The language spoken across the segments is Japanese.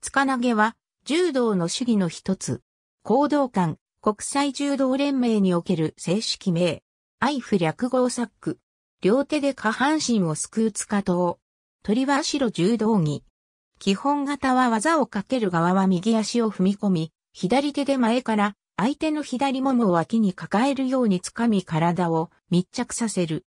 つかなげは、柔道の主義の一つ。行動館、国際柔道連盟における正式名。アイフ略号サック。両手で下半身をすくうつかと鳥は白柔道着。基本型は技をかける側は右足を踏み込み、左手で前から相手の左ももを脇に抱えるように掴み体を密着させる。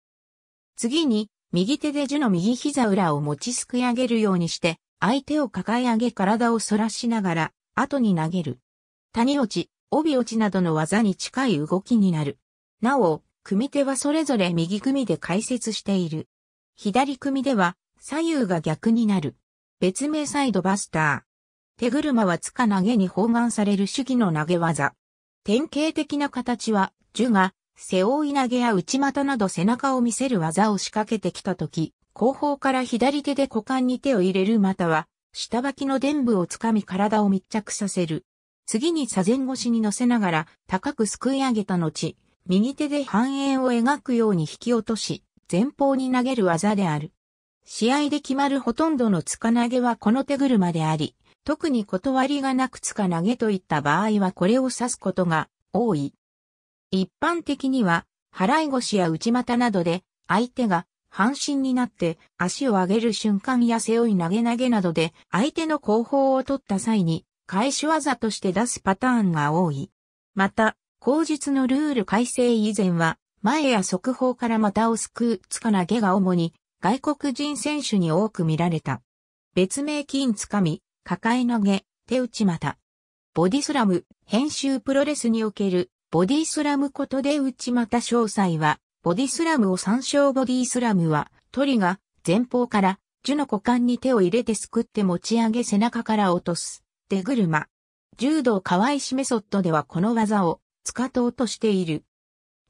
次に、右手で樹の右膝裏を持ちすくい上げるようにして、相手を抱え上げ体を反らしながら、後に投げる。谷落ち、帯落ちなどの技に近い動きになる。なお、組手はそれぞれ右組で解説している。左組では左右が逆になる。別名サイドバスター。手車はつか投げに包含される主義の投げ技。典型的な形は、樹が、背負い投げや内股など背中を見せる技を仕掛けてきたとき、後方から左手で股間に手を入れるまたは、下履きの伝部をつかみ体を密着させる。次に左前腰に乗せながら高くすくい上げた後、右手で半円を描くように引き落とし、前方に投げる技である。試合で決まるほとんどのつか投げはこの手車であり、特に断りがなくつか投げといった場合はこれを指すことが多い。一般的には、払い腰や内股などで相手が半身になって足を上げる瞬間や背負い投げ投げなどで相手の後方を取った際に返し技として出すパターンが多い。また、後述のルール改正以前は前や速報から股を救うつか投げが主に外国人選手に多く見られた。別名金つかみ、抱え投げ、手打ち股。ボディスラム、編集プロレスにおけるボディスラムことで打ち股詳細はボディスラムを参照ボディスラムは、鳥が前方から樹の股間に手を入れてすくって持ち上げ背中から落とす。出車。柔道河氏メソッドではこの技を使とうとしている。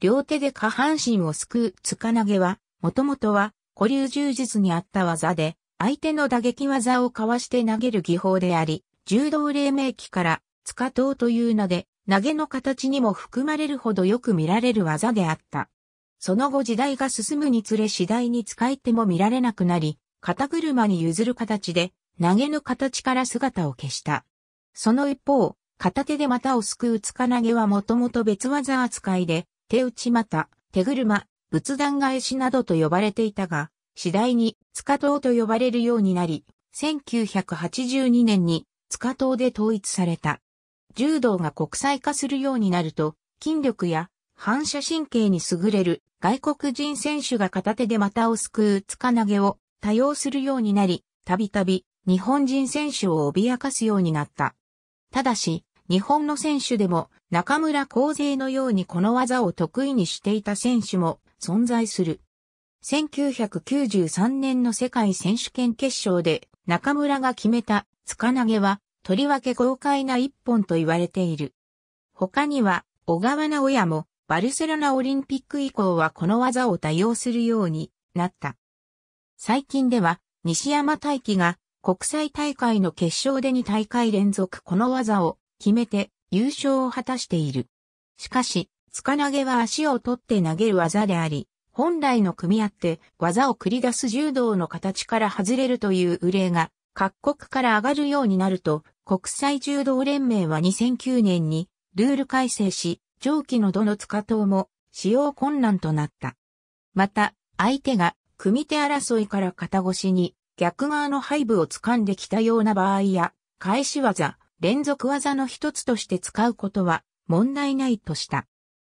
両手で下半身をすくう塚投げは、もともとは古流柔術にあった技で、相手の打撃技をかわして投げる技法であり、柔道黎明期から塚投という名で、投げの形にも含まれるほどよく見られる技であった。その後時代が進むにつれ次第に使い手も見られなくなり、肩車に譲る形で、投げの形から姿を消した。その一方、片手で股をすくうつか投げはもともと別技扱いで、手打ち股、手車、仏壇返しなどと呼ばれていたが、次第に、塚刀と呼ばれるようになり、1982年に、塚刀で統一された。柔道が国際化するようになると、筋力や反射神経に優れる外国人選手が片手で股をすくうつか投げを多用するようになり、たびたび日本人選手を脅かすようになった。ただし、日本の選手でも中村光勢のようにこの技を得意にしていた選手も存在する。1993年の世界選手権決勝で中村が決めたつか投げはとりわけ豪快な一本と言われている。他には小川直也もバルセロナオリンピック以降はこの技を多用するようになった。最近では、西山大輝が国際大会の決勝で2大会連続この技を決めて優勝を果たしている。しかし、塚投げは足を取って投げる技であり、本来の組み合って技を繰り出す柔道の形から外れるという憂いが各国から上がるようになると国際柔道連盟は2009年にルール改正し蒸気のどの塚等も使用困難となった。また、相手が組手争いから肩越しに逆側の背部を掴んできたような場合や、返し技、連続技の一つとして使うことは問題ないとした。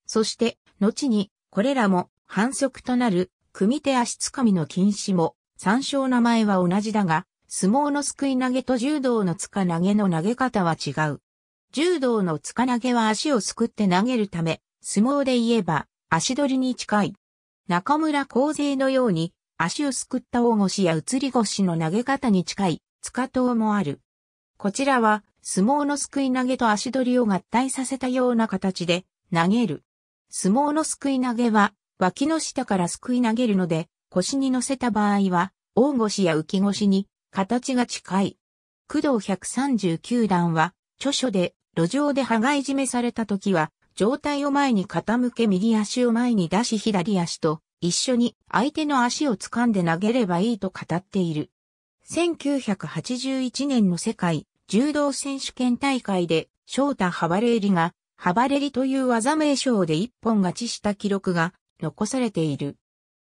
そして、後に、これらも反則となる組手足つかみの禁止も、参照名前は同じだが、相撲のすくい投げと柔道のつか投げの投げ方は違う。柔道の塚投げは足をすくって投げるため、相撲で言えば足取りに近い。中村光勢のように足をすくった大腰や移り腰の投げ方に近い塚刀もある。こちらは相撲のすくい投げと足取りを合体させたような形で投げる。相撲のすくい投げは脇の下からすくい投げるので腰に乗せた場合は大腰や浮き腰に形が近い。工藤139段は著書で路上で羽がい締めされた時は、上体を前に傾け右足を前に出し左足と一緒に相手の足を掴んで投げればいいと語っている。1981年の世界柔道選手権大会で翔太ハバレーリがハバレリという技名称で一本勝ちした記録が残されている。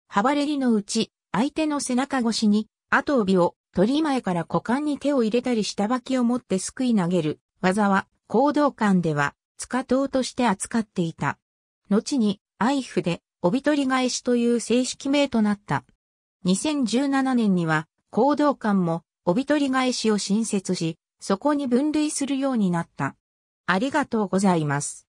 ハバレリのうち相手の背中越しに後帯を取り前から股間に手を入れたり下履きを持ってすくい投げる技は行動館では、塚党として扱っていた。後に、愛府で、帯取り返しという正式名となった。2017年には、行動館も、帯取り返しを新設し、そこに分類するようになった。ありがとうございます。